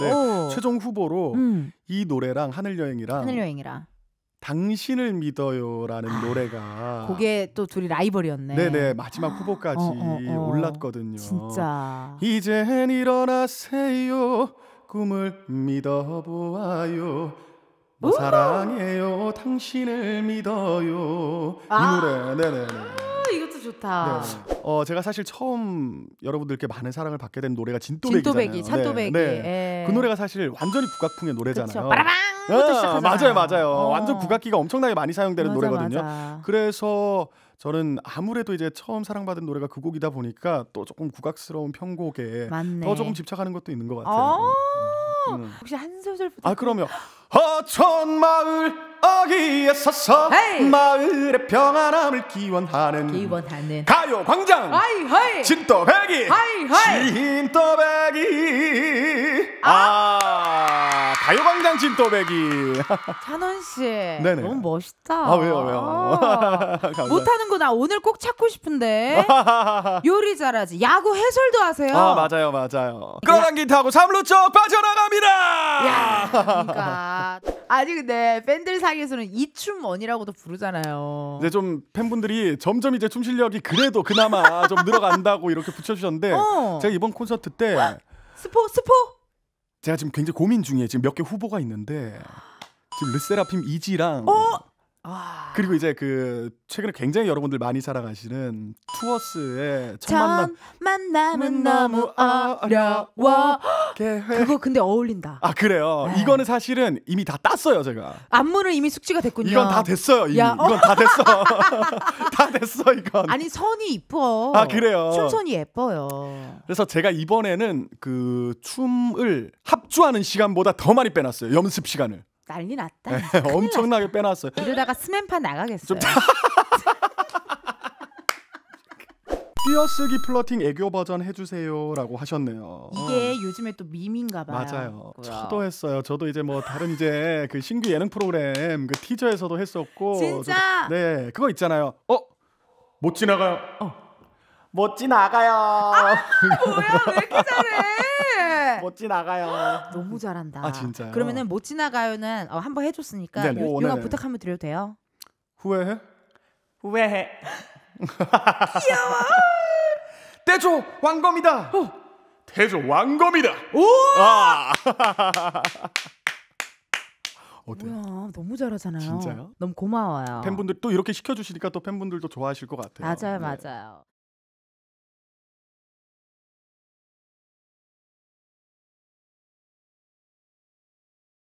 나 네, 오. 최종 후보로 음. 이 노래랑 하늘 여행이랑 하늘 여행이랑 당신을 믿어요라는 아, 노래가 그게 또 둘이 라이벌이었네. 네네 마지막 아, 후보까지 어, 어, 어. 올랐거든요. 진짜 이젠 일어나세요 꿈을 믿어보아요. 뭐 사랑해요 당신을 믿어요 아. 이 노래 네네네. 좋다. 네. 어 제가 사실 처음 여러분들께 많은 사랑을 받게 된 노래가 진또배기잖아요. 네. 찬또배기. 네, 네. 그 노래가 사실 완전히 국악풍의 노래잖아요. 아, 맞아요, 맞아요. 어. 완전 국악기가 엄청나게 많이 사용되는 맞아, 노래거든요. 맞아. 그래서 저는 아무래도 이제 처음 사랑받은 노래가 그 곡이다 보니까 또 조금 국악스러운 편곡에 맞네. 더 조금 집착하는 것도 있는 것 같아요. 어. 음. 음, 음. 혹시 한 소절 부탁? 아 그러면 허천 마을 어귀에 서서 마을 그들의 평안함을 기원하는, 기원하는. 가요광장 진또배기 진또배기 아, 아 가요광장 진또배기 찬원 씨 네네. 너무 멋있다 아 왜요 왜요 아, 못하는구나 오늘 꼭 찾고 싶은데 요리 잘하지 야구 해설도 하세요 아 맞아요 맞아요 끌어당기 타고 3루 쪽 빠져나갑니다 야 그러니까 아니 근데 팬들 사이에서는 이춤원이라고도 부르잖아요. 이제 좀 팬분들이 점점 이제 춤 실력이 그래도 그나마 좀 늘어간다고 이렇게 붙여주셨는데 어. 제가 이번 콘서트 때 스포 스포 제가 지금 굉장히 고민 중이에요. 지금 몇 개 후보가 있는데 지금 르세라핌 이지랑 어? 아... 그리고 이제 그 최근에 굉장히 여러분들 많이 사랑하시는 투어스의 첫 만남 만남은 음, 너무 어려워 그거 근데 어울린다 아 그래요 네. 이거는 사실은 이미 다 땄어요 제가 안무는 이미 숙지가 됐군요 이건 다 됐어요 이미 야, 어. 이건 다 됐어 다 됐어 이건 아니 선이 이뻐 아 그래요 춤선이 예뻐요 그래서 제가 이번에는 그 춤을 합주하는 시간보다 더 많이 빼놨어요 연습 시간을 난리 네, 났다. 엄청나게 빼놨어요. 이러다가 스맨파 나가겠어요. 띄어쓰기 플러팅 애교 버전 해주세요라고 하셨네요. 이게 어. 요즘에 또 밈인가 봐요. 맞아요. 그럼. 저도 했어요. 저도 이제 뭐 다른 이제 그 신규 예능 프로그램 그 티저에서도 했었고 진짜 저도, 네 그거 있잖아요. 어못 지나가요. 어. 멋진 아가요. 아, 뭐야 왜 이렇게 잘해? 멋진 아가요. 너무 잘한다. 아진짜 그러면은 멋진 아가요는 어, 한번 해줬으니까 네네. 부탁 한번 드려도 돼요? 후회해? 후회해. 귀여워. 대조 왕검이다. 어. 대조 왕검이다. 오. 아. 뭐야 너무 잘하잖아요. 진짜요? 너무 고마워요. 팬분들 또 이렇게 시켜주시니까 또 팬분들도 좋아하실 것 같아요. 맞아요, 네. 맞아요.